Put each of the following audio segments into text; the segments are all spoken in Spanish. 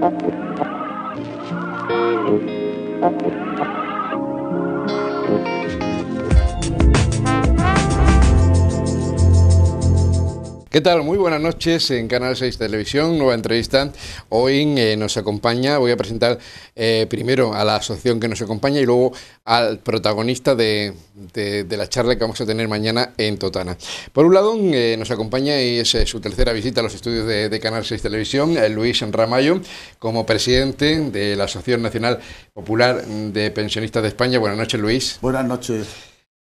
Thank you. ¿Qué tal? Muy buenas noches en Canal 6 Televisión, nueva entrevista. Hoy eh, nos acompaña, voy a presentar eh, primero a la asociación que nos acompaña y luego al protagonista de, la charla que vamos a tener mañana en Totana. Por un lado, eh, nos acompaña y es su tercera visita a los estudios de, de Canal 6 Televisión, Luis Ramayo, como presidente de la Asociación Nacional Popular de Pensionistas de España. Buenas noches, Luis. Buenas noches.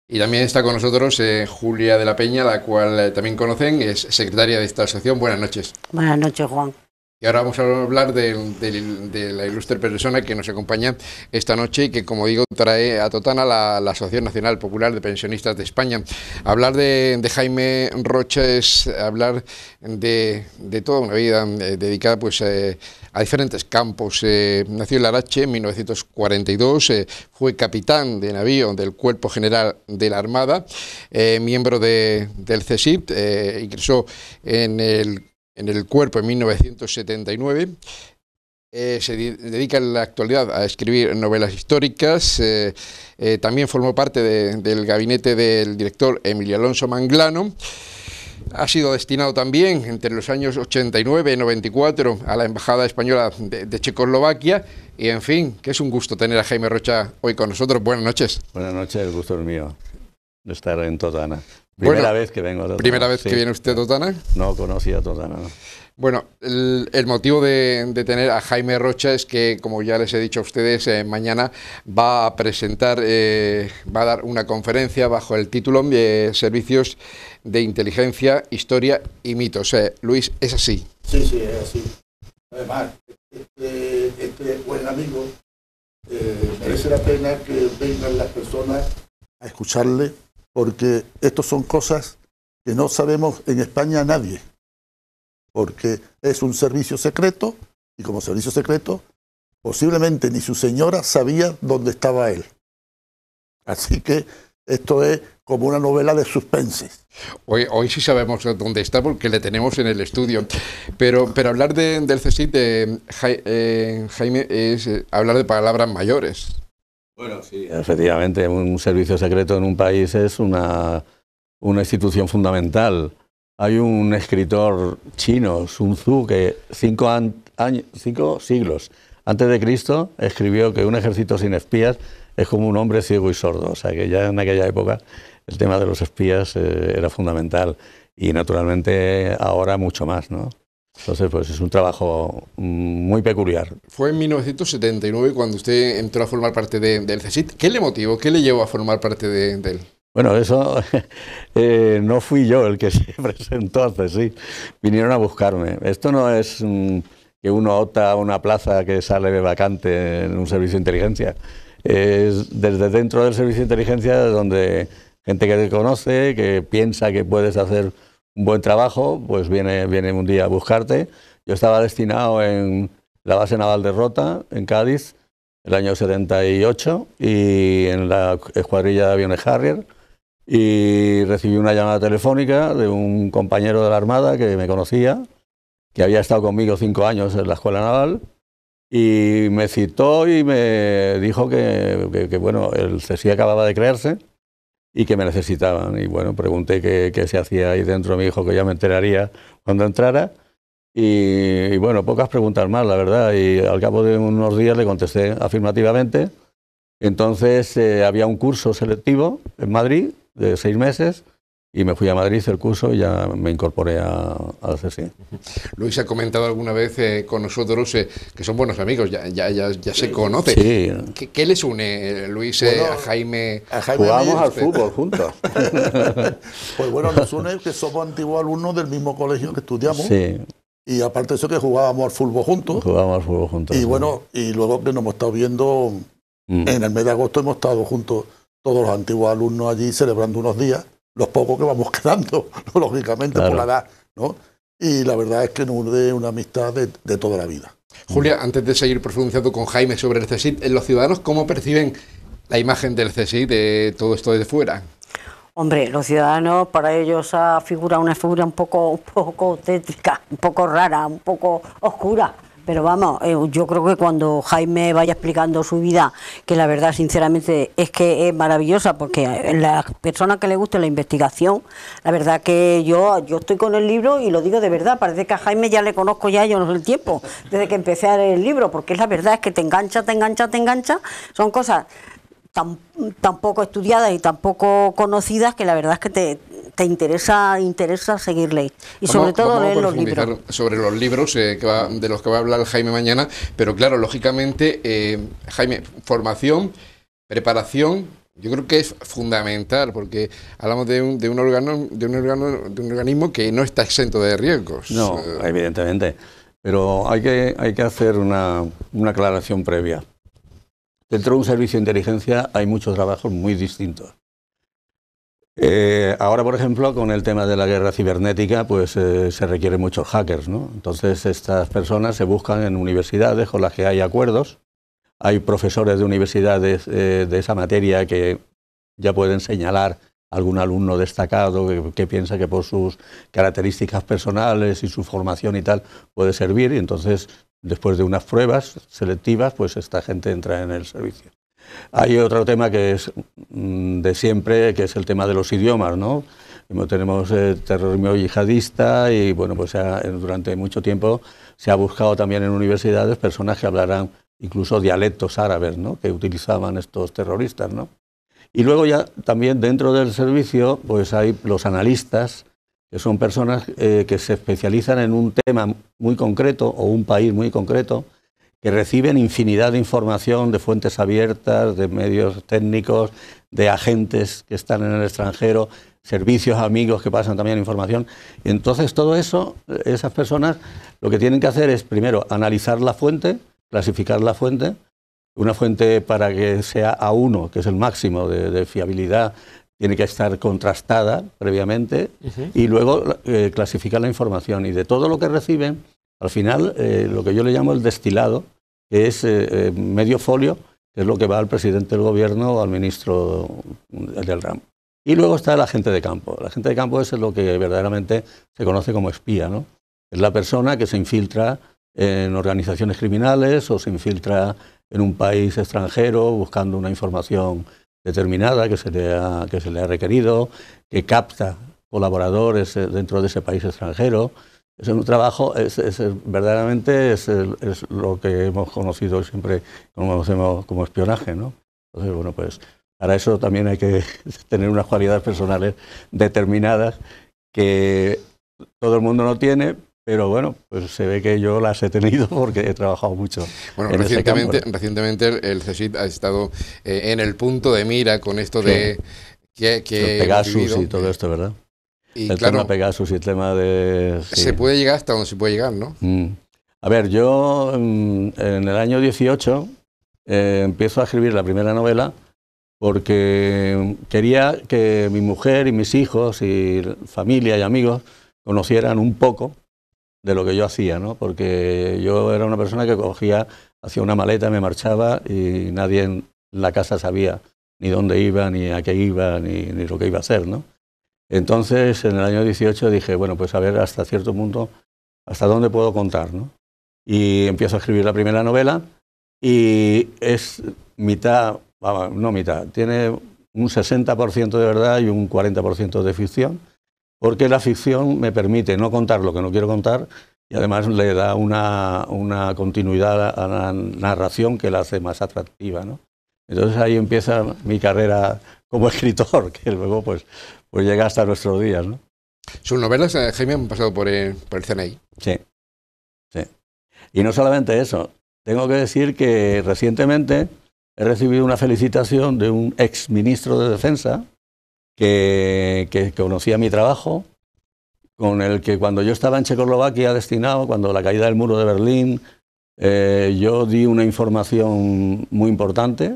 Y también está con nosotros eh, Julia de la Peña, la cual eh, también conocen, es secretaria de esta asociación. Buenas noches. Buenas noches, Juan. Y ahora vamos a hablar de, la ilustre persona que nos acompaña esta noche y que, como digo, trae a Totana la, Asociación Nacional Popular de Pensionistas de España. Hablar de, Jaime Rocha es hablar de, toda una vida eh, dedicada pues, eh, a diferentes campos. Eh, nació en Larache en 1942, fue capitán de navío del Cuerpo General de la Armada, miembro del CESIP, ingresó en el en el cuerpo en 1979. Eh, se dedica en la actualidad a escribir novelas históricas. Eh, eh, también formó parte del gabinete del director Emilio Alonso Manglano. Ha sido destinado también entre los años 89 y 94 a la Embajada Española de, Checoslovaquia. Y en fin, que es un gusto tener a Jaime Rocha hoy con nosotros. Buenas noches. Buenas noches, el gusto es mío de estar en Totana. Primera vez que vengo a Totana. ¿Primera vez que viene usted Totana? No conocía a Totana. No. Bueno, el, motivo de, tener a Jaime Rocha es que, como ya les he dicho a ustedes, eh, mañana va a presentar, eh, va a dar una conferencia bajo el título eh, Servicios de Inteligencia, Historia y Mitos. Luis, ¿es así? Sí, sí, es así. Además, este, este buen amigo merece la pena que vengan las personas a escucharle porque estas son cosas que no sabemos en España nadie, porque es un servicio secreto y como servicio secreto posiblemente ni su señora sabía dónde estaba él. Así que esto es como una novela de suspenses. Hoy, hoy sí sabemos dónde está porque le tenemos en el estudio. Pero, pero hablar de, del CSIC eh, Jaime es eh, hablar de palabras mayores. Bueno, sí. Efectivamente, un servicio secreto en un país es una, institución fundamental. Hay un escritor chino, Sun Tzu, que cinco, años, cinco siglos antes de Cristo escribió que un ejército sin espías es como un hombre ciego y sordo. O sea que ya en aquella época el tema de los espías eh, era fundamental y naturalmente ahora mucho más, ¿no? Entonces, pues es un trabajo mm, muy peculiar. Fue en 1979 cuando usted entró a formar parte del de, ¿Qué le motivó? ¿Qué le llevó a formar parte de, él? Bueno, eso eh, no fui yo el que se presentó al CSIT. Vinieron a buscarme. Esto no es mm, que uno ota una plaza que sale de vacante en un servicio de inteligencia. Es desde dentro del servicio de inteligencia donde gente que te conoce, que piensa que puedes hacer un buen trabajo, pues viene, viene un día a buscarte. Yo estaba destinado en la base naval de Rota, en Cádiz, el año 78, y en la escuadrilla de aviones Harrier. Y recibí una llamada telefónica de un compañero de la Armada que me conocía, que había estado conmigo cinco años en la escuela naval, y me citó y me dijo que, bueno, el CESI acababa de crearse y que me necesitaban. Y bueno, pregunté qué, se hacía ahí dentro, mi hijo, que ya me enteraría cuando entrara. Y, bueno, pocas preguntas más, la verdad. Y al cabo de unos días le contesté afirmativamente. Entonces eh, había un curso selectivo en Madrid de seis meses y me fui a Madrid, el curso y ya me incorporé a, a CSI. Luis ha comentado alguna vez eh, con nosotros eh, que son buenos amigos, ya, se conoce. ¿Qué, les une, eh, Luis, a, Jaime, Jugamos al fútbol juntos. pues bueno, nos une que somos antiguos alumnos del mismo colegio que estudiamos. Y aparte de eso que jugábamos al fútbol juntos. Jugábamos al fútbol juntos. Y bueno, y luego que nos hemos estado viendo, mm. en el mes de agosto hemos estado juntos todos los antiguos alumnos allí celebrando unos días los pocos que vamos quedando, lógicamente, por la edad, ¿no? Y la verdad es que nos une una amistad de, toda la vida. Julia, antes de seguir profundizando con Jaime sobre el CSIC, ¿los ciudadanos cómo perciben la imagen del CSIC de todo esto desde fuera? Hombre, los ciudadanos, para ellos ha figura, una figura un poco, un poco un poco rara, un poco oscura, pero vamos, eh, yo creo que cuando Jaime vaya explicando su vida, que la verdad sinceramente es que es maravillosa, porque las personas que le guste la investigación, la verdad que yo, yo estoy con el libro y lo digo de verdad, parece que a Jaime ya le conozco ya yo no sé el tiempo, desde que empecé a leer el libro, porque es la verdad, es que te engancha, te engancha, te engancha, son cosas tan, poco estudiadas y tan poco conocidas que la verdad es que te, te interesa, interesa ley... Y sobre todo leer los libros. Sobre los libros eh, de los que va a hablar Jaime mañana, pero claro, lógicamente, eh, Jaime, formación, preparación, yo creo que es fundamental porque hablamos de un, de un órgano, de un órgano, de un organismo que no está exento de riesgos. No, eh, evidentemente. Pero hay que, hay que hacer una aclaración previa. Dentro de un servicio de inteligencia hay muchos trabajos muy distintos. Eh, ahora, por ejemplo, con el tema de la guerra cibernética, pues eh, se requieren muchos hackers, ¿no? Entonces, estas personas se buscan en universidades con las que hay acuerdos. Hay profesores de universidades eh, de esa materia que ya pueden señalar algún alumno destacado que, que, piensa que por sus características personales y su formación y tal puede servir y entonces después de unas pruebas selectivas, pues esta gente entra en el servicio. Hay otro tema que es mm, de siempre, que es el tema de los idiomas, ¿no? Tenemos eh, terrorismo yihadista y, bueno, pues durante mucho tiempo se ha buscado también en universidades personas que hablarán incluso dialectos árabes, ¿no? Que utilizaban estos terroristas, ¿no? Y luego ya también dentro del servicio, pues hay los analistas, que son personas eh, que se especializan en un tema muy concreto o un país muy concreto, que reciben infinidad de información de fuentes abiertas, de medios técnicos, de agentes que están en el extranjero, servicios amigos que pasan también información. Y entonces todo eso, esas personas lo que tienen que hacer es primero analizar la fuente, clasificar la fuente, una fuente para que sea A1, que es el máximo de fiabilidad tiene que estar contrastada previamente y luego eh, clasificar la información. Y de todo lo que reciben, al final, eh, lo que yo le llamo el destilado, que es eh, medio folio, que es lo que va al presidente del gobierno o al ministro del ramo. Y luego está la gente de campo. La gente de campo es lo que verdaderamente se conoce como espía, ¿no? Es la persona que se infiltra en organizaciones criminales o se infiltra en un país extranjero buscando una información determinada que se le ha, que se le ha requerido, que capta colaboradores eh, dentro de ese país extranjero. Es un trabajo, verdaderamente es, lo que hemos conocido siempre como, como espionaje, ¿no? Entonces, bueno, pues para eso también hay que tener unas cualidades personales determinadas que todo el mundo no tiene, pero bueno, pues se ve que yo las he tenido porque he trabajado mucho. Bueno, recientemente, el CSIT ha estado eh, en el punto de mira con esto de que, Pegasus y todo esto, ¿verdad? Y el claro, tema Pegasus y el tema de... Se puede llegar hasta donde se puede llegar, ¿no? Mm. A ver, yo mm, en el año 18 eh, empiezo a escribir la primera novela porque quería que mi mujer y mis hijos y familia y amigos conocieran un poco de lo que yo hacía, ¿no? Porque yo era una persona que cogía, hacía una maleta, me marchaba y nadie en la casa sabía ni dónde iba, ni a qué iba, ni, lo que iba a hacer, ¿no? Entonces, en el año 18 dije, bueno, pues a ver hasta cierto punto, hasta dónde puedo contar, Y empiezo a escribir la primera novela y es mitad, no mitad, tiene un 60% de verdad y un 40% de ficción porque la ficción me permite no contar lo que no quiero contar y además le da una, una continuidad a la narración que la hace más atractiva. ¿no? Entonces ahí empieza mi carrera como escritor, que luego pues, pues llega hasta nuestros días. ¿no? Sus novelas, eh, Jaime, han pasado por eh, el, por CNI. Sí, sí. Y no solamente eso, tengo que decir que recientemente he recibido una felicitación de un ex ministro de Defensa, que, conocía mi trabajo, con el que cuando yo estaba en Checoslovaquia destinado, cuando la caída del muro de Berlín, eh, yo di una información muy importante.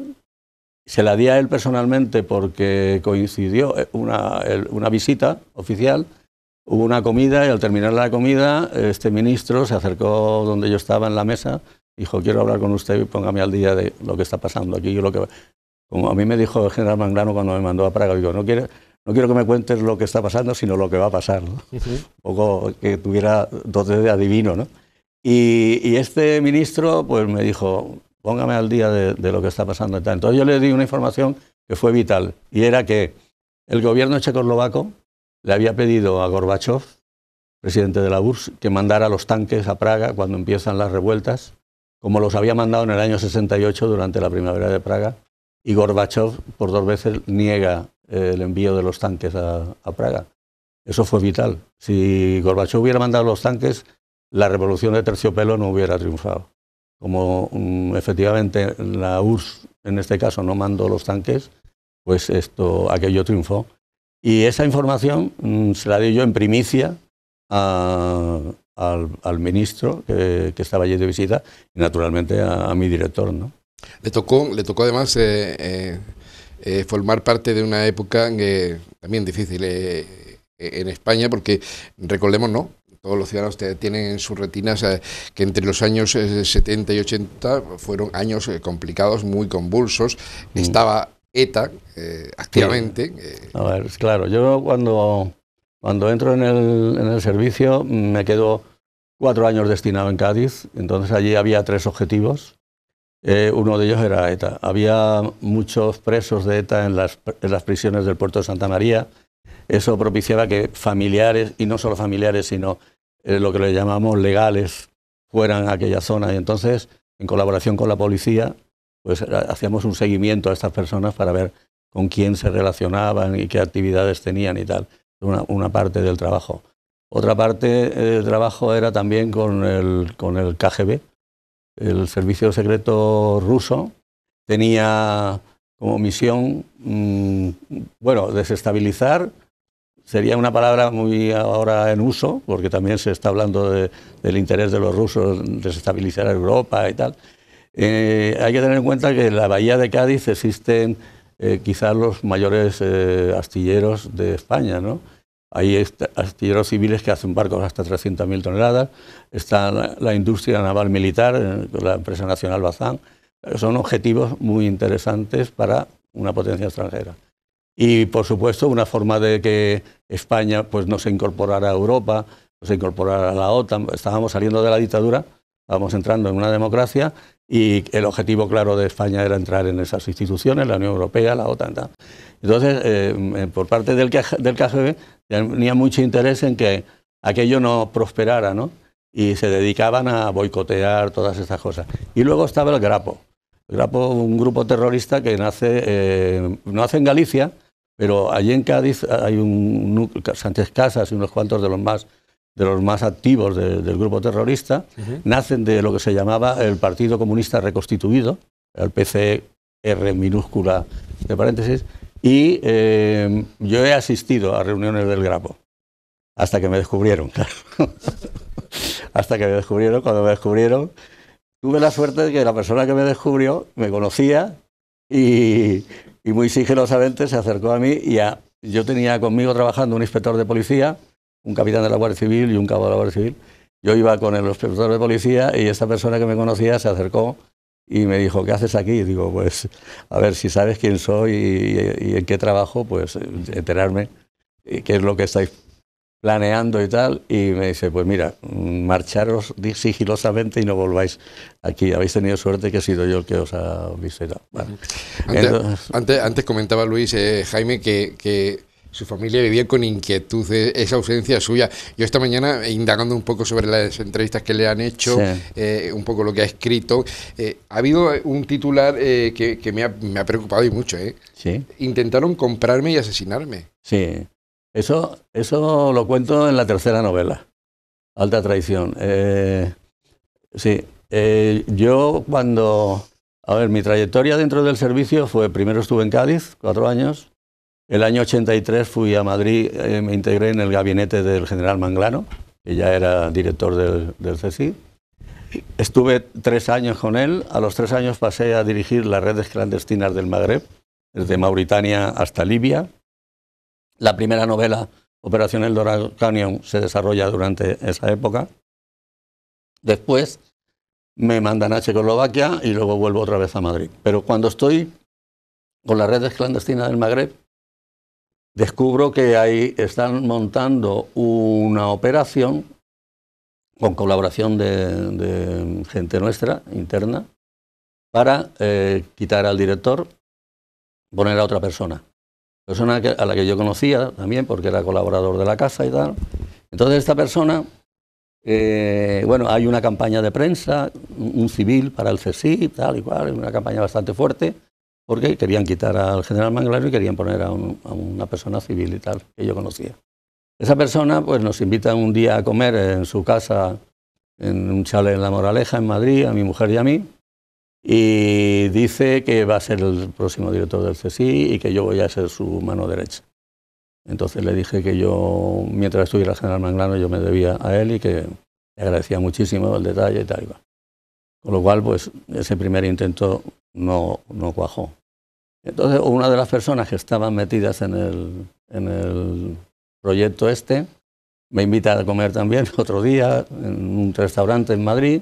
Se la di a él personalmente porque coincidió eh, una, visita oficial. Hubo una comida y al terminar la comida, este ministro se acercó donde yo estaba en la mesa. Dijo, quiero hablar con usted y póngame al día de lo que está pasando aquí y lo que, como a mí me dijo el general Manglano cuando me mandó a Praga, digo, no quiero, no quiero que me cuentes lo que está pasando, sino lo que va a pasar. Un poco que tuviera dotes de adivino. ¿no? Y, este ministro pues me dijo, póngame al día de, lo que está pasando. Entonces yo le di una información que fue vital, y era que el gobierno checoslovaco le había pedido a Gorbachev, presidente de la URSS, que mandara los tanques a Praga cuando empiezan las revueltas, como los había mandado en el año 68 durante la primavera de Praga y Gorbachev por dos veces niega eh, el envío de los tanques a, Praga. Eso fue vital. Si Gorbachev hubiera mandado los tanques, la revolución de terciopelo no hubiera triunfado. Como mm, efectivamente la URSS en este caso no mandó los tanques, pues esto, aquello triunfó. Y esa información mm, se la di yo en primicia al, ministro que, estaba allí de visita y naturalmente a, a mi director. ¿no? Le tocó, le tocó además eh, eh, eh, formar parte de una época también difícil en España, porque recordemos, ¿no? todos los ciudadanos tienen en sus retinas que entre los años 70 y 80 fueron años complicados, muy convulsos. Mm. Estaba ETA activamente. A ver, claro, yo cuando, cuando entro en el, en el servicio me quedo cuatro años destinado en Cádiz, entonces allí había tres objetivos. Eh, uno de ellos era ETA. Había muchos presos de ETA en las, prisiones del puerto de Santa María. Eso propiciaba que familiares, y no solo familiares, sino eh, lo que le llamamos legales, fueran a aquella zona. Y entonces, en colaboración con la policía, pues hacíamos un seguimiento a estas personas para ver con quién se relacionaban y qué actividades tenían y tal. Una, una parte del trabajo. Otra parte eh, del trabajo era también con el, con el KGB, el servicio secreto ruso tenía como misión, mm, bueno, desestabilizar, sería una palabra muy ahora en uso, porque también se está hablando del interés de los rusos en desestabilizar a Europa y tal. Eh, hay que tener en cuenta que en la bahía de Cádiz existen eh, quizás los mayores eh, astilleros de España, ¿no? Hay astilleros civiles que hacen barcos hasta 300.000 toneladas. Está la, industria naval militar, eh, la empresa nacional Bazán. Son objetivos muy interesantes para una potencia extranjera. Y, por supuesto, una forma de que España pues, no se incorporara a Europa, no se incorporara a la OTAN. Estábamos saliendo de la dictadura, estábamos entrando en una democracia y el objetivo claro de España era entrar en esas instituciones, la Unión Europea, la OTAN. Tal. Entonces, eh, eh, por parte del, del KGB tenía mucho interés en que aquello no prosperara, ¿no? Y se dedicaban a boicotear todas estas cosas. Y luego estaba el Grapo. El Grapo, un grupo terrorista que nace, eh, no hace en Galicia, pero allí en Cádiz hay un núcleo, Sánchez Casas y unos cuantos de los más de los más activos del grupo terrorista, nacen de lo que se llamaba el Partido Comunista Reconstituido, el PCR minúscula de paréntesis, y eh, yo he asistido a reuniones del Grapo, hasta que me descubrieron, claro. hasta que me descubrieron, cuando me descubrieron, tuve la suerte de que la persona que me descubrió me conocía y, y muy sigilosamente se acercó a mí y a, yo tenía conmigo trabajando un inspector de policía, un capitán de la Guardia Civil y un cabo de la Guardia Civil. Yo iba con el inspector de policía y esta persona que me conocía se acercó y me dijo, ¿qué haces aquí? digo, pues a ver si sabes quién soy y, en qué trabajo, pues enterarme eh, qué es lo que estáis planeando y tal, y me dice, pues mira, mm, marcharos sigilosamente y no volváis aquí. Habéis tenido suerte que he sido yo el que os ha visitado. antes, antes, comentaba Luis, eh, Jaime, que, que su familia vivía con inquietud esa ausencia suya. Yo esta mañana, eh, indagando un poco sobre las entrevistas que le han hecho, eh, un poco lo que ha escrito, eh, ha habido un titular que, me, ha, preocupado y mucho. Sí. Intentaron comprarme y asesinarme. Sí, eso, eso lo cuento en la tercera novela, Alta Traición. sí, yo cuando... A ver, mi trayectoria dentro del servicio fue, primero estuve en Cádiz, cuatro años, el año 83 fui a Madrid, eh, me integré en el gabinete del general Manglano, que ya era director del, del Estuve tres años con él. A los tres años pasé a dirigir las redes clandestinas del Magreb, desde Mauritania hasta Libia. La primera novela, Operación Eldorado Canyon, se desarrolla durante esa época. Después me mandan a Checoslovaquia y luego vuelvo otra vez a Madrid. Pero cuando estoy con las redes clandestinas del Magreb, descubro que ahí están montando una operación con colaboración de, gente nuestra interna para eh, quitar al director, poner a otra persona. Persona a la que yo conocía también porque era colaborador de la casa y tal. Entonces esta persona, eh, bueno, hay una campaña de prensa, un civil para el CSI, tal y cual, una campaña bastante fuerte porque querían quitar al general Manglano y querían poner a, una persona civil y tal, que yo conocía. Esa persona pues, nos invita un día a comer en su casa, en un chalet en La Moraleja, en Madrid, a mi mujer y a mí, y dice que va a ser el próximo director del CSI y que yo voy a ser su mano derecha. Entonces le dije que yo, mientras estuviera el general Manglano, yo me debía a él y que le agradecía muchísimo el detalle y tal. Con lo cual, pues ese primer intento no, no cuajó. Entonces, una de las personas que estaban metidas en el, proyecto este me invita a comer también otro día en un restaurante en Madrid.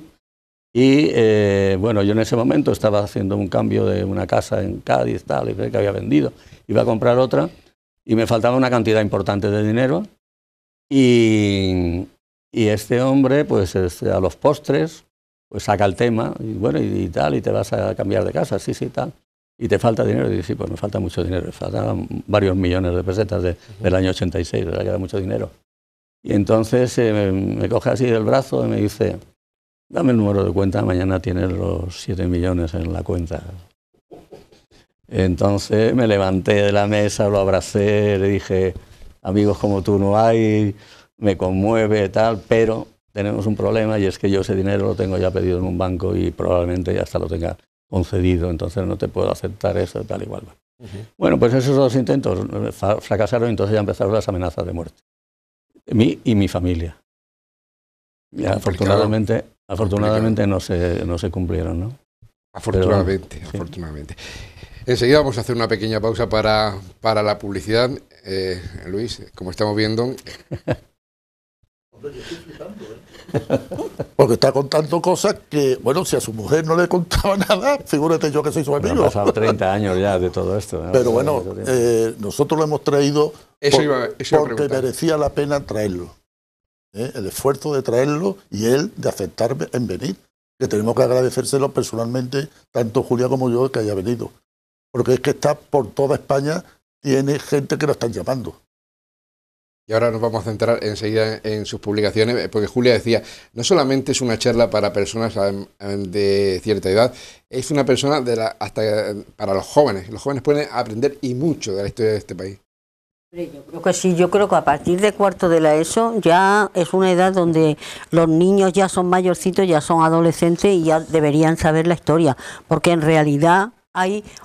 Y eh, bueno, yo en ese momento estaba haciendo un cambio de una casa en Cádiz, tal, y que había vendido. Iba a comprar otra y me faltaba una cantidad importante de dinero. Y, este hombre, pues a los postres, pues saca el tema, y bueno, y tal, y te vas a cambiar de casa, sí, sí, tal y te falta dinero. Y dices, sí, pues me falta mucho dinero. Me faltan varios millones de pesetas del año 86, Que era mucho dinero. Y entonces eh, me, coge así del brazo y me dice, dame el número de cuenta, mañana tienes los 7 millones en la cuenta. Entonces me levanté de la mesa, lo abracé, le dije, amigos como tú no hay, me conmueve, tal, pero tenemos un problema y es que yo ese dinero lo tengo ya pedido en un banco y probablemente ya hasta lo tenga concedido, entonces no te puedo aceptar eso, tal igual. cual. Bueno, pues esos dos intentos eh, fracasaron, entonces ya empezaron las amenazas de muerte. Mí y mi familia. afortunadamente, afortunadamente no, se, no se cumplieron, ¿no? Afortunadamente, afortunadamente. Enseguida vamos a hacer una pequeña pausa para, para la publicidad. Eh, Luis, como estamos viendo... Porque está contando cosas que, bueno, si a su mujer no le contaba nada, figúrate yo que soy su amigo. Ha pasado 30 años ya de todo esto. Pero bueno, eh, nosotros lo hemos traído porque merecía la pena traerlo. ¿eh? El esfuerzo de traerlo y él de aceptarme en venir. Que tenemos que agradecérselo personalmente, tanto Julia como yo, que haya venido. Porque es que está por toda España, tiene gente que lo están llamando. Y ahora nos vamos a centrar enseguida en sus publicaciones, eh, porque Julia decía, no solamente es una charla para personas de cierta edad, es una persona de la, hasta para los jóvenes. Los jóvenes pueden aprender y mucho de la historia de este país. Yo creo que sí, yo creo que a partir de cuarto de la ESO ya es una edad donde los niños ya son mayorcitos, ya son adolescentes y ya deberían saber la historia, porque en realidad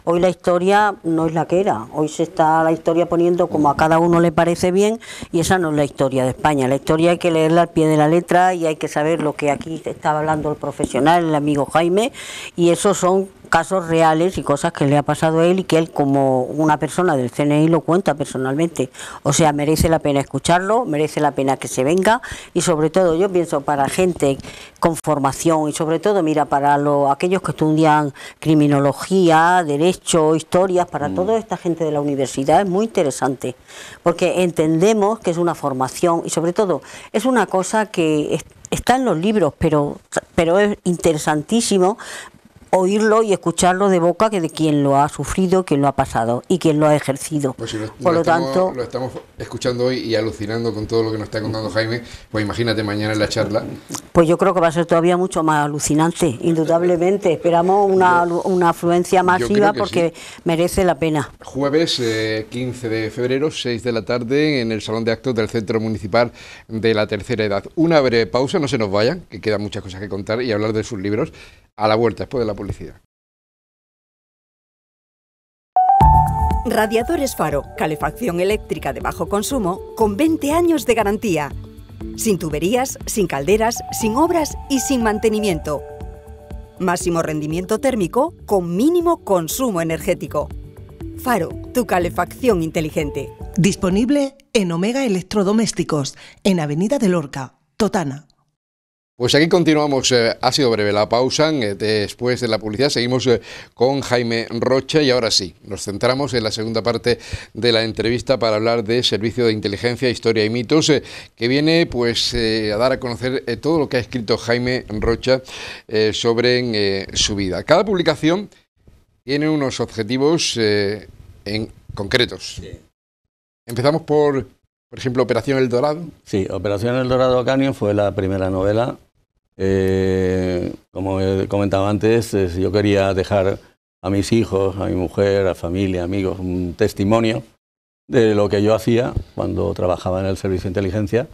hoy la historia no es la que era, hoy se está la historia poniendo como a cada uno le parece bien y esa no es la historia de España, la historia hay que leerla al pie de la letra y hay que saber lo que aquí estaba hablando el profesional, el amigo Jaime, y esos son casos reales y cosas que le ha pasado a él y que él como una persona del CNI lo cuenta personalmente. O sea, merece la pena escucharlo, merece la pena que se venga y sobre todo yo pienso para gente con formación y sobre todo, mira, para lo, aquellos que estudian criminología, derecho, historias, para mm. toda esta gente de la universidad es muy interesante porque entendemos que es una formación y sobre todo es una cosa que... está en los libros, pero, pero es interesantísimo oírlo y escucharlo de boca que de quien lo ha sufrido, quien lo ha pasado y quien lo ha ejercido. Pues Por lo, tanto, lo estamos escuchando hoy y alucinando con todo lo que nos está contando Jaime. Pues imagínate mañana en la charla. Pues yo creo que va a ser todavía mucho más alucinante, indudablemente. Esperamos una, afluencia masiva porque merece la pena. Jueves 15 eh, de febrero, 6 de la tarde, en el Salón de Actos del Centro Municipal de la Tercera Edad. Una breve pausa, no se nos vayan, que quedan muchas cosas que contar y hablar de sus libros a la vuelta, después de la publicidad. Radiadores Faro, calefacción eléctrica de bajo consumo con 20 años de garantía. Sin tuberías, sin calderas, sin obras y sin mantenimiento. Máximo rendimiento térmico con mínimo consumo energético. Faro, tu calefacción inteligente. Disponible en Omega Electrodomésticos, en Avenida de Lorca, Totana. Pues aquí continuamos, eh, ha sido breve la pausa, eh, después de la publicidad seguimos eh, con Jaime Rocha y ahora sí, nos centramos en la segunda parte de la entrevista para hablar de Servicio de Inteligencia, Historia y Mitos, que viene pues a dar a conocer todo lo que ha escrito Jaime Rocha sobre su vida. Cada publicación tiene unos objetivos en concretos. Empezamos por, por ejemplo, Operación El Dorado. Sí, Operación El Dorado Canyon fue la primera novela eh, como como comentaba antes, eh, yo quería dejar a mis hijos, a mi mujer, a familia, amigos, un testimonio de lo que yo hacía cuando trabajaba en el servicio de inteligencia,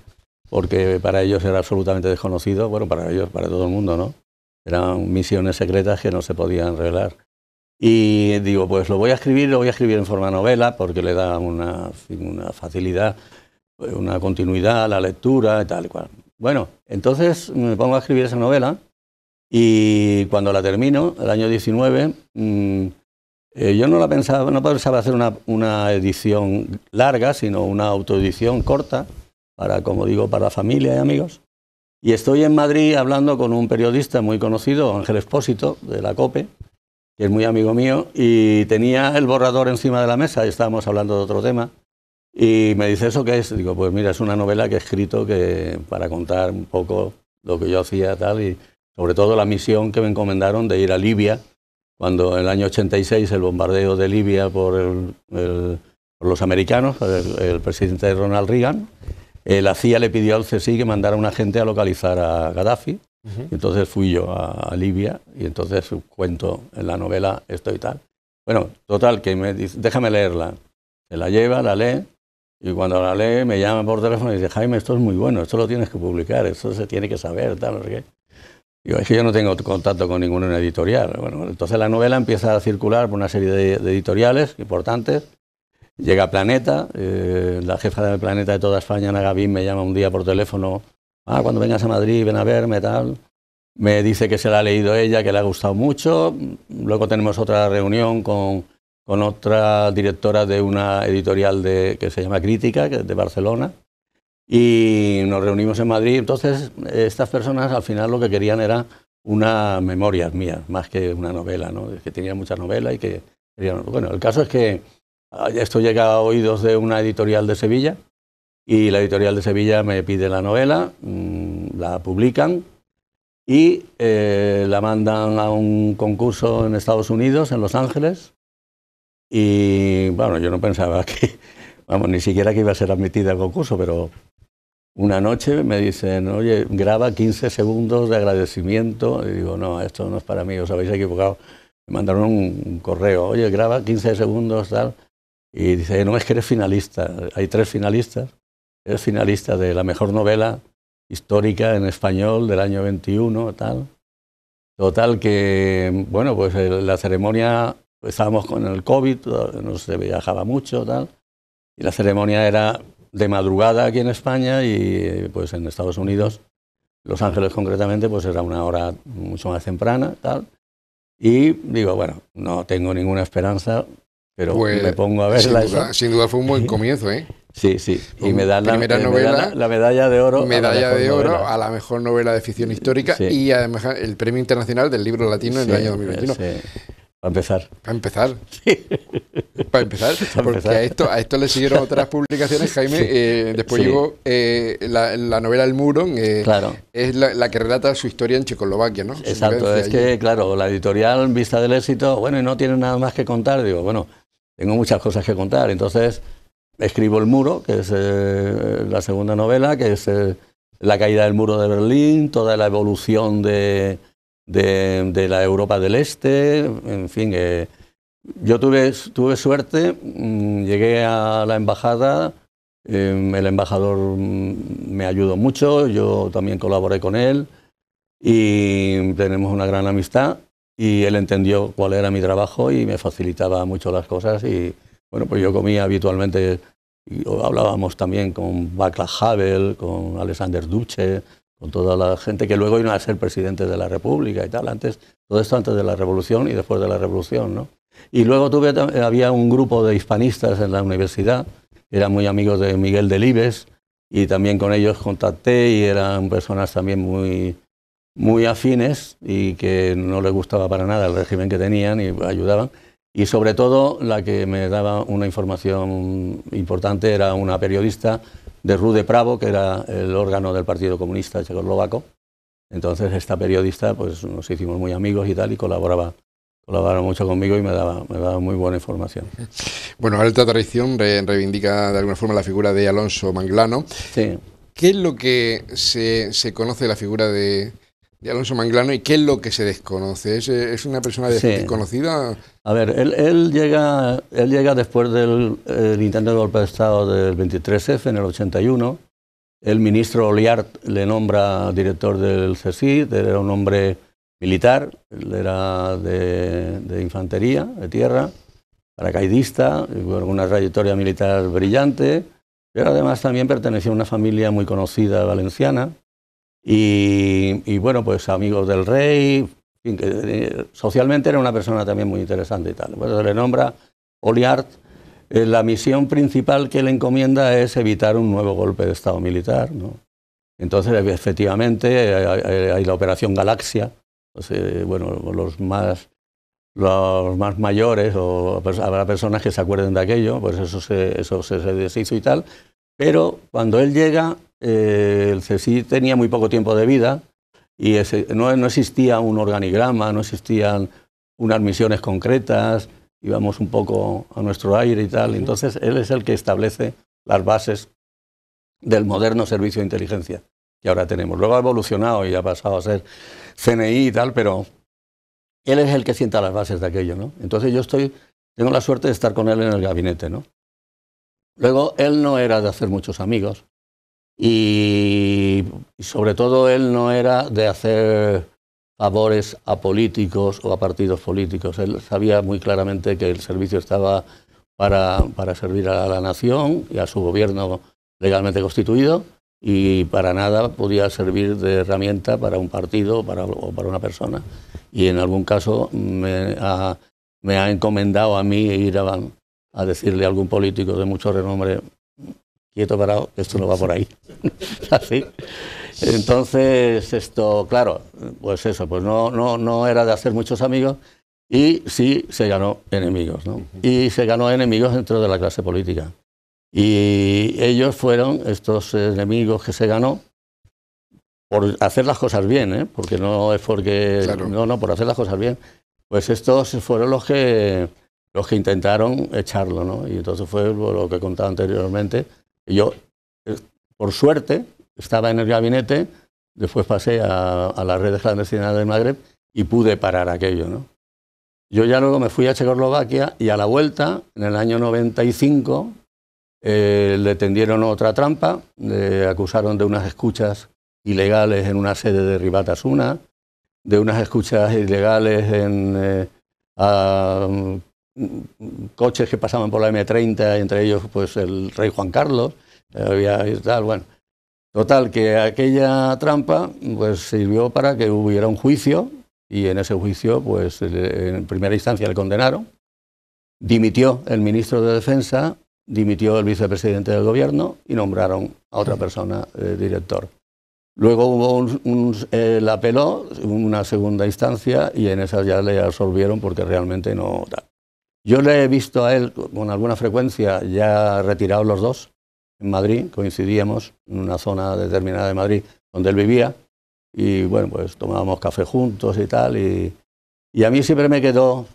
porque para ellos era absolutamente desconocido, bueno, para ellos, para todo el mundo, ¿no? Eran misiones secretas que no se podían revelar. Y digo, pues lo voy a escribir, lo voy a escribir en forma novela, porque le da una, una facilidad, una continuidad a la lectura y tal y cual. Bueno, entonces me pongo a escribir esa novela y cuando la termino, el año 19, mm, eh, yo no la pensaba, no pensaba hacer una, una edición larga, sino una autoedición corta, para, como digo, para familia y amigos. Y estoy en Madrid hablando con un periodista muy conocido, Ángel Expósito, de la COPE, que es muy amigo mío, y tenía el borrador encima de la mesa y estábamos hablando de otro tema. Y me dice, ¿eso que es? Digo, pues mira, es una novela que he escrito que, para contar un poco lo que yo hacía tal, y sobre todo la misión que me encomendaron de ir a Libia, cuando en el año 86 el bombardeo de Libia por, el, por los americanos, el, presidente Ronald Reagan, eh, la CIA le pidió al CSI que mandara una gente a localizar a Gaddafi, y entonces fui yo a, Libia, y entonces cuento en la novela esto y tal. Bueno, total, que me dice, déjame leerla. Se la lleva, la lee, y cuando la lee, me llama por teléfono y dice, Jaime, esto es muy bueno, esto lo tienes que publicar, esto se tiene que saber, tal, no sé qué. Yo, es que yo no tengo contacto con ninguna editorial. Bueno, entonces la novela empieza a circular por una serie de, editoriales importantes. Llega a Planeta, eh, la jefa de Planeta de toda España, Ana Gavín, me llama un día por teléfono. Ah, cuando vengas a Madrid, ven a verme, tal. Me dice que se la ha leído ella, que le ha gustado mucho. Luego tenemos otra reunión con, con otra directora de una editorial que se llama Crítica, que de Barcelona, y nos reunimos en Madrid. Entonces, estas personas al final lo que querían era una memorias mía, más que una novela, ¿no? que tenía mucha novela. y que Bueno, el caso es que esto llega a oídos de una editorial de Sevilla y la editorial de Sevilla me pide la novela, mm, la publican y eh, la mandan a un concurso en Estados Unidos, en Los Ángeles, y bueno, yo no pensaba que, vamos, ni siquiera que iba a ser admitida al concurso, pero una noche me dicen, oye, graba 15 segundos de agradecimiento. Y digo, no, esto no es para mí, os habéis equivocado. Me mandaron un, correo, oye, graba 15 segundos, tal. Y dice, no es que eres finalista, hay tres finalistas. Eres finalista de la mejor novela histórica en español del año 21, tal. Total que, bueno, pues eh, la ceremonia estábamos con el COVID, no se viajaba mucho, tal. Y la ceremonia era de madrugada aquí en España y pues en Estados Unidos, Los Ángeles concretamente, pues era una hora mucho más temprana, tal. Y digo, bueno, no tengo ninguna esperanza, pero me pues, pongo a verla. Sin duda, sin duda, fue un buen comienzo, ¿eh? Sí, sí. Y me dan, eh, la, la, medalla de oro. Medalla de oro a la mejor novela de ficción histórica y además el premio internacional del libro latino en el año 2021. Sí. Para empezar. Para empezar. Para empezar. Porque A, esto, a esto le siguieron otras publicaciones, Jaime. Eh, después llegó eh, la, novela El Muro, eh, claro. es la, que relata su historia en Checoslovaquia, ¿no? Exacto. Es que, claro, la editorial, vista del éxito, bueno, y no tiene nada más que contar. Digo, bueno, tengo muchas cosas que contar. Entonces, escribo El Muro, que es la segunda novela, que es la caída del muro de Berlín, toda la evolución de de, la Europa del Este, en fin. Eh, yo tuve, tuve suerte, mm, llegué a la embajada, em, el embajador mm, me ayudó mucho, yo también colaboré con él y tenemos una gran amistad y él entendió cuál era mi trabajo y me facilitaba mucho las cosas y bueno, pues yo comía habitualmente, hablábamos también con Václav Havel, con Alexander Duche, con toda la gente que luego iba a ser presidente de la República y tal, antes, todo esto antes de la Revolución y después de la Revolución, ¿no? Y luego eh, había un grupo de hispanistas en la universidad, eran muy amigos de Miguel Delibes, y también con ellos contacté y eran personas también muy, muy afines y que no les gustaba para nada el régimen que tenían y ayudaban y sobre todo la que me daba una información importante era una periodista de Rude Pravo, que era el órgano del Partido Comunista Checoslovaco. Entonces esta periodista, pues nos hicimos muy amigos y tal, y colaboraba colaboraba mucho conmigo y me daba, muy buena información. Bueno, Alta Traición reivindica de alguna forma la figura de Alonso Manglano. Sí. ¿Qué es lo que se, se conoce de la figura de, y Alonso Manglano y qué es lo que se desconoce. ¿Es, eh, una persona desconocida? A ver, él, llega, después del intento de golpe de Estado del 23F en el 81. El ministro Oliart le nombra director del CECID, era un hombre militar, era de, de infantería, de tierra, paracaidista, con una trayectoria militar brillante, pero además también pertenecía a una familia muy conocida valenciana, y, bueno, pues amigos del rey, que, eh, socialmente era una persona también muy interesante y tal. Pues se le nombra Oliart. Eh, la misión principal que le encomienda es evitar un nuevo golpe de Estado militar. ¿no? Entonces, eh, efectivamente, hay, la Operación Galaxia. Pues, bueno, los más los más mayores o pues, habrá personas que se acuerden de aquello, pues eso eso se deshizo y tal, pero cuando él llega, eh, el CSI tenía muy poco tiempo de vida y no, existía un organigrama, no existían unas misiones concretas, íbamos un poco a nuestro aire y tal. Entonces él es el que establece las bases del moderno servicio de inteligencia que ahora tenemos. Luego ha evolucionado y ha pasado a ser CNI y tal, pero él es el que sienta las bases de aquello, ¿no? Entonces yo tengo la suerte de estar con él en el gabinete, ¿no? Luego, él no era de hacer muchos amigos y sobre todo él no era de hacer favores a políticos o a partidos políticos. Él sabía muy claramente que el servicio estaba para, para servir a la nación y a su gobierno legalmente constituido y para nada podía servir de herramienta para un partido o para una persona. Y en algún caso me ha, me ha encomendado a mí ir a, a decirle a algún político de mucho renombre, quieto parado, esto no va por ahí. Así. Entonces, esto, claro, pues eso, pues no, no, no era de hacer muchos amigos y sí se ganó enemigos, ¿no? Y se ganó enemigos dentro de la clase política. Y ellos fueron estos enemigos que se ganó por hacer las cosas bien, ¿eh? Porque no es porque... Claro. No, no, por hacer las cosas bien. Pues estos fueron los que los que intentaron echarlo, ¿no? Y entonces fue lo que he contado anteriormente. Yo, eh, por suerte, estaba en el gabinete, después pasé a, las redes clandestinas del Magreb y pude parar aquello, ¿no? Yo ya luego me fui a Checoslovaquia y a la vuelta, en el año 95, eh, le tendieron otra trampa, le acusaron de unas escuchas ilegales en una sede de Ribatasuna, de unas escuchas ilegales en, eh, coches que pasaban por la M30, entre ellos pues el rey Juan Carlos, eh, bueno. Total, que aquella trampa pues sirvió para que hubiera un juicio y en ese juicio pues eh, en primera instancia le condenaron, dimitió el ministro de Defensa, dimitió el vicepresidente del gobierno y nombraron a otra persona eh, director. Luego hubo un, apeló, una segunda instancia, y en esa ya le absolvieron porque realmente no. Yo le he visto a él con alguna frecuencia, ya retirados los dos, en Madrid, coincidíamos en una zona determinada de Madrid donde él vivía, y bueno, pues tomábamos café juntos y tal, y, y a mí siempre me quedó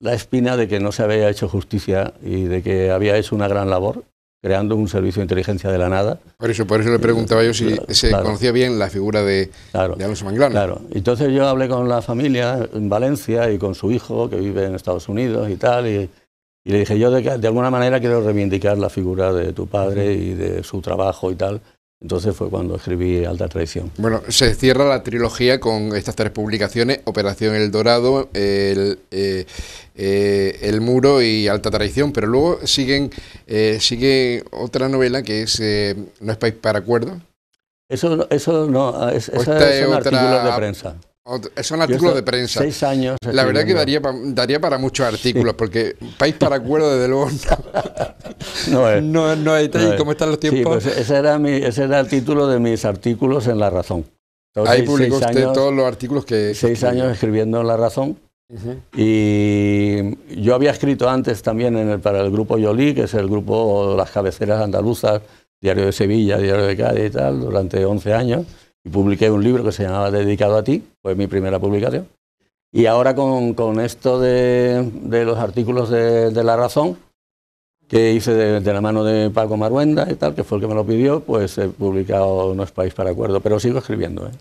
la espina de que no se había hecho justicia y de que había hecho una gran labor creando un servicio de inteligencia de la nada. Por eso, por eso le preguntaba yo si se conocía bien la figura de, claro, de, Alonso Manglano. Claro, entonces yo hablé con la familia en Valencia y con su hijo que vive en Estados Unidos y tal, y, le dije yo de, alguna manera quiero reivindicar la figura de tu padre y de su trabajo y tal. Entonces fue cuando escribí Alta Traición. Bueno, se cierra la trilogía con estas tres publicaciones, Operación El Dorado, el... Eh, eh, el Muro y Alta Traición, pero luego siguen, eh, sigue otra novela que es eh, No es país para acuerdo Eso, eso no, ah, es, esa es un artículo de prensa. es un artículo de prensa. Seis años. La verdad que daría, daría para muchos artículos, porque país para acuerdo, desde luego, no, no, es. no, ¿Cómo están los pues tiempos? ese, era mi, ese era el título de mis artículos en La Razón. Ahí publicó usted todos los artículos que... Seis años escribiendo en La Razón y yo había escrito antes también para el grupo Yolí, que es el grupo Las Cabeceras Andaluzas, Diario de Sevilla, Diario de Cádiz y tal, durante 11 años. Y publiqué un libro que se llamaba Dedicado a ti, fue mi primera publicación. Y ahora con, esto de, los artículos de, La Razón, que hice de, la mano de Paco Maruenda y tal, que fue el que me lo pidió, pues he publicado No es País para Acuerdo, pero sigo escribiendo. ¿eh?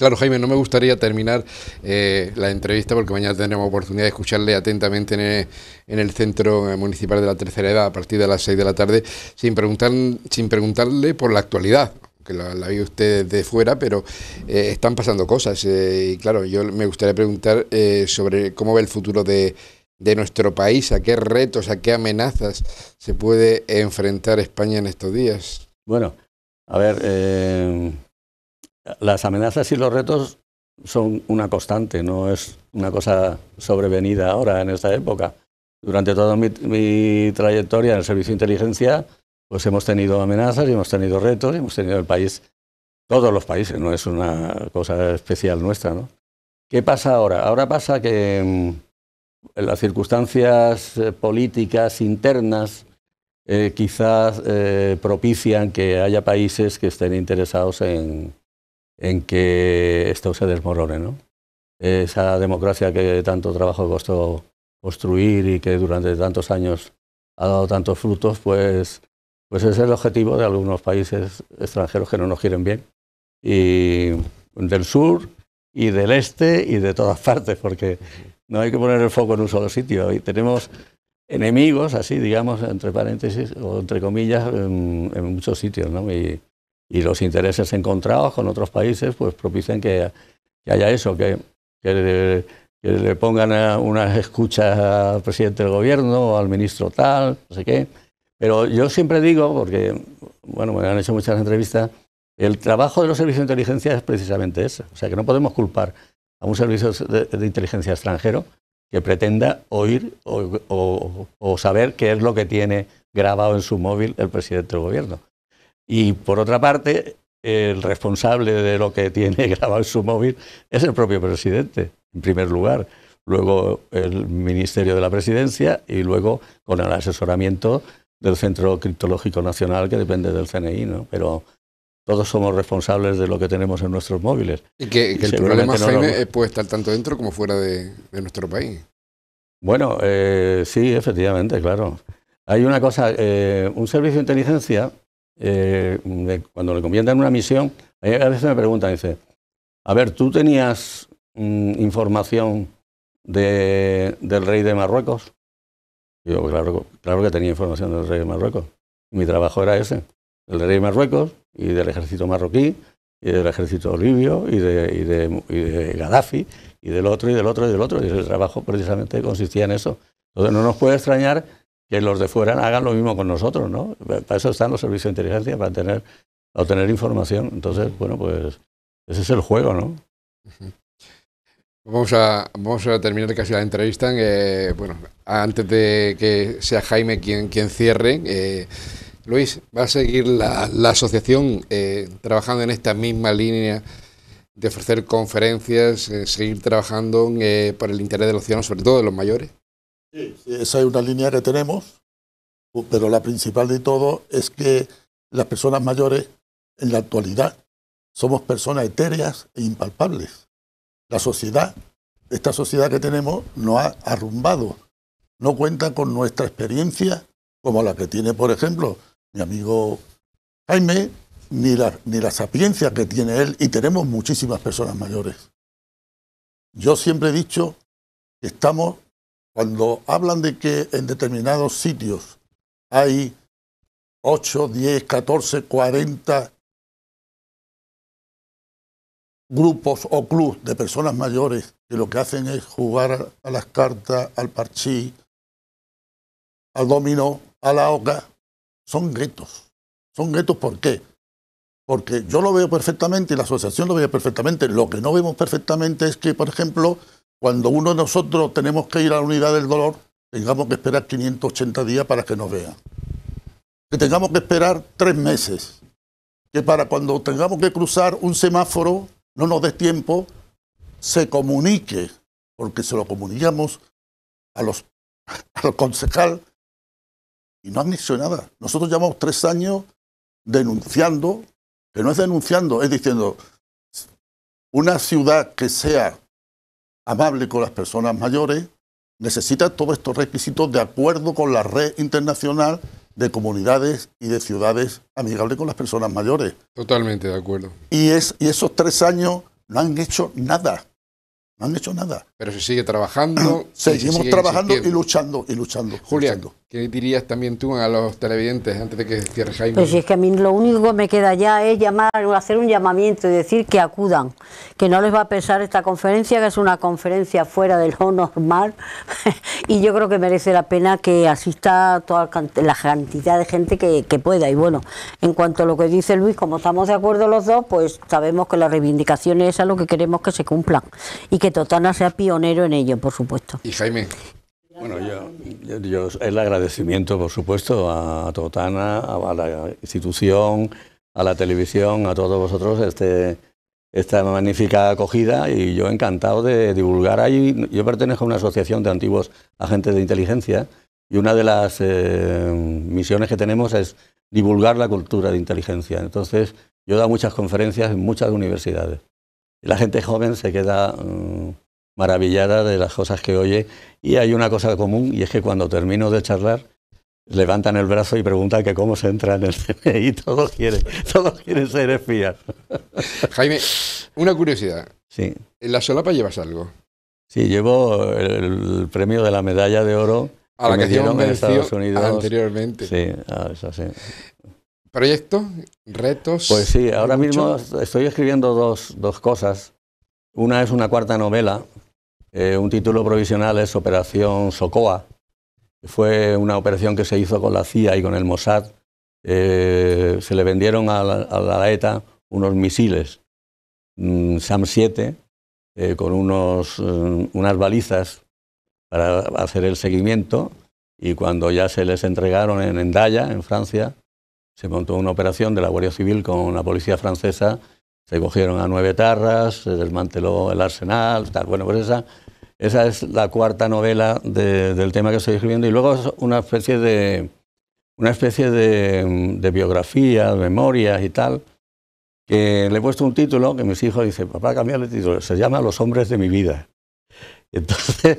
Claro, Jaime, no me gustaría terminar eh, la entrevista porque mañana tendremos oportunidad de escucharle atentamente en el, Centro Municipal de la Tercera Edad a partir de las 6 de la tarde sin, preguntar, sin preguntarle por la actualidad que la, la usted de fuera, pero eh, están pasando cosas. Eh, y claro, yo me gustaría preguntar sobre cómo ve el futuro de, de nuestro país, a qué retos, a qué amenazas se puede enfrentar España en estos días. Bueno, a ver, las amenazas y los retos son una constante, no es una cosa sobrevenida ahora en esta época. Durante toda mi, trayectoria en el servicio de inteligencia, pues hemos tenido amenazas y hemos tenido retos y hemos tenido el país, todos los países, no es una cosa especial nuestra. ¿no? ¿Qué pasa ahora? Ahora pasa que mm, las circunstancias eh, políticas internas eh, quizás eh, propician que haya países que estén interesados en, en que esto se desmorone. ¿no? Esa democracia que tanto trabajo costó construir y que durante tantos años ha dado tantos frutos, pues, pues es el objetivo de algunos países extranjeros que no nos quieren bien. Y del sur y del este y de todas partes, porque no hay que poner el foco en un solo sitio. Y tenemos enemigos, así digamos, entre paréntesis o entre comillas, en, muchos sitios. ¿no? y los intereses encontrados con otros países pues propicen que, haya eso, que, le, pongan eh, unas escuchas al presidente del gobierno, al ministro tal, no sé qué. Pero yo siempre digo, porque bueno, me han hecho muchas entrevistas, el trabajo de los servicios de inteligencia es precisamente eso. O sea, que no podemos culpar a un servicio de, inteligencia extranjero que pretenda oír o saber qué es lo que tiene grabado en su móvil el presidente del gobierno. Y por otra parte, el responsable de lo que tiene grabado en su móvil es el propio presidente, en primer lugar. Luego el Ministerio de la Presidencia y luego con el asesoramiento del Centro Criptológico Nacional que depende del CNI, ¿no? Pero todos somos responsables de lo que tenemos en nuestros móviles. Y que, el problema, puede estar tanto dentro como fuera de, nuestro país. Bueno, eh, sí, efectivamente, claro. Hay una cosa, eh, un servicio de inteligencia eh, cuando le en una misión, a veces me preguntan, dice, a ver, ¿tú tenías mm, información de, del rey de Marruecos? yo, claro, claro que tenía información del rey de Marruecos. Mi trabajo era ese, del rey de Marruecos y del ejército marroquí y del ejército libio y de, y de, y de Gaddafi y del otro y del otro y del otro. Y el trabajo precisamente consistía en eso. Entonces no nos puede extrañar que los de fuera hagan lo mismo con nosotros, ¿no? Para eso están los servicios de inteligencia, para tener, obtener información. Entonces, bueno, pues ese es el juego, ¿no? Vamos a, vamos a terminar casi la entrevista. bueno, antes de que sea Jaime quien, quien cierre, eh, Luis, ¿va a seguir la, asociación eh, trabajando en esta misma línea de ofrecer conferencias, eh, seguir trabajando eh, por el interés de los ciudadanos, sobre todo de los mayores? Sí, esa es una línea que tenemos, pero la principal de todo es que las personas mayores en la actualidad somos personas etéreas e impalpables. La sociedad, esta sociedad que tenemos, nos ha arrumbado. No cuenta con nuestra experiencia como la que tiene, por ejemplo, mi amigo Jaime, ni la, ni la sapiencia que tiene él, y tenemos muchísimas personas mayores. Yo siempre he dicho que estamos cuando hablan de que en determinados sitios hay 8, 10, 14, 40 grupos o clubes de personas mayores que lo que hacen es jugar a las cartas, al parchí, al dominó, a la oca, son guetos. Son guetos ¿por qué? Porque yo lo veo perfectamente y la asociación lo ve perfectamente. Lo que no vemos perfectamente es que, por ejemplo, cuando uno de nosotros tenemos que ir a la unidad del dolor, tengamos que esperar 580 días para que nos vean. Que tengamos que esperar tres meses. Que para cuando tengamos que cruzar un semáforo, no nos dé tiempo, se comunique, porque se lo comunicamos a los, concejal y no han dicho nada. Nosotros llevamos tres años denunciando, que no es denunciando, es diciendo, una ciudad que sea amable con las personas mayores, necesita todos estos requisitos de acuerdo con la red internacional de comunidades y de ciudades amigables con las personas mayores. Totalmente de acuerdo. Y, es, y esos tres años no han hecho nada, no han hecho nada pero se sigue trabajando. Seguimos trabajando y luchando, y luchando. Julián, ¿qué dirías también tú a los televidentes antes de que cierre Jaime? Pues es que a mí lo único que me queda ya es llamar, hacer un llamamiento y decir que acudan, que no les va a pesar esta conferencia, que es una conferencia fuera del lo normal, y yo creo que merece la pena que asista toda la cantidad de gente que, pueda. Y bueno, en cuanto a lo que dice Luis, como estamos de acuerdo los dos, pues sabemos que las reivindicaciones es a lo que queremos que se cumplan y que Totana sea pío en ello, por supuesto. Y Jaime. Bueno, yo, el agradecimiento, por supuesto, a Totana, a, la institución, a la televisión, a todos vosotros, este, esta magnífica acogida y yo encantado de divulgar ahí. Yo pertenezco a una asociación de antiguos agentes de inteligencia y una de las eh, misiones que tenemos es divulgar la cultura de inteligencia. Entonces, yo he dado muchas conferencias en muchas universidades. La gente joven se queda mm, maravillada de las cosas que oye. Y hay una cosa común, y es que cuando termino de charlar, levantan el brazo y preguntan que cómo se entra en el CNI. E todos quieren, todos quieren ser espías. Jaime, una curiosidad. Sí. ¿En la solapa llevas algo? Sí, llevo el, premio de la medalla de oro que me dieron en Estados Unidos anteriormente. Ah, sí, ¿Proyectos? ¿Retos? Pues sí, ahora mismo estoy escribiendo dos, dos cosas. Una es una cuarta novela eh, un título provisional es Operación Socoa. Fue una operación que se hizo con la CIA y con el Mossad. Eh, se le vendieron a la, ETA unos misiles mm, SAM-7 eh, con mm, unas balizas para hacer el seguimiento y cuando ya se les entregaron en Endaya, en Francia, se montó una operación de la Guardia Civil con la policía francesa se cogieron a nueve tarras, se desmanteló el arsenal, tal. Bueno, pues esa, esa es la cuarta novela del tema que estoy escribiendo y luego es una especie de, una especie de, biografía, memorias y tal, que le he puesto un título que mis hijos dicen, papá, cambia el título, se llama Los hombres de mi vida. Entonces,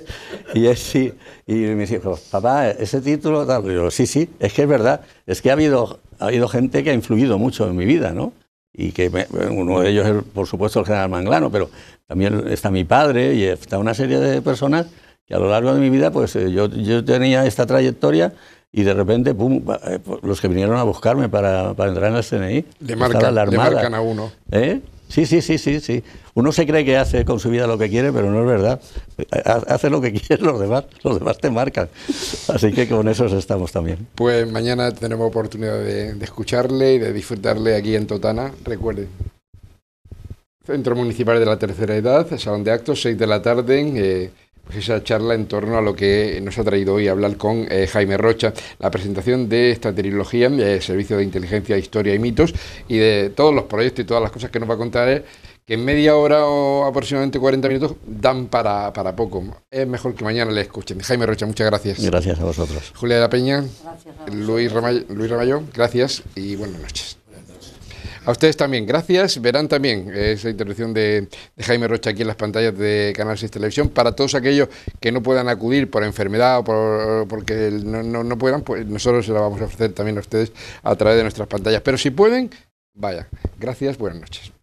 y, es, sí, y mis hijos papá, ese título, tal, y yo, sí, sí, es que es verdad, es que ha habido, ha habido gente que ha influido mucho en mi vida, ¿no? y que uno de ellos es, por supuesto, el general Manglano, pero también está mi padre y está una serie de personas que a lo largo de mi vida, pues eh, yo, tenía esta trayectoria y de repente, pum, eh, pues, los que vinieron a buscarme para, entrar en la CNI, de marcan, la marcan a uno. ¿Eh? Sí, sí, sí, sí, sí. Uno se cree que hace con su vida lo que quiere, pero no es verdad. Hace lo que quieren los demás, los demás te marcan. Así que con eso estamos también. Pues mañana tenemos oportunidad de, escucharle y de disfrutarle aquí en Totana. recuerde. Centro Municipal de la Tercera Edad, Salón de Actos, 6 de la tarde. Eh, pues esa charla en torno a lo que nos ha traído hoy a hablar con eh, Jaime Rocha, la presentación de esta trilogía, de eh, Servicio de Inteligencia, Historia y Mitos, y de todos los proyectos y todas las cosas que nos va a contar, eh, que en media hora o aproximadamente 40 minutos dan para, para poco. Es mejor que mañana le escuchen. Jaime Rocha, muchas gracias. Gracias a vosotros. Julia de la Peña, Luis, Ramay Luis gracias y buenas noches. A ustedes también, gracias. Verán también eh, esa intervención de, Jaime Rocha aquí en las pantallas de Canal 6 Televisión. Para todos aquellos que no puedan acudir por enfermedad o porque no, puedan, pues nosotros se la vamos a ofrecer también a ustedes a través de nuestras pantallas. Pero si pueden, vaya. Gracias, buenas noches.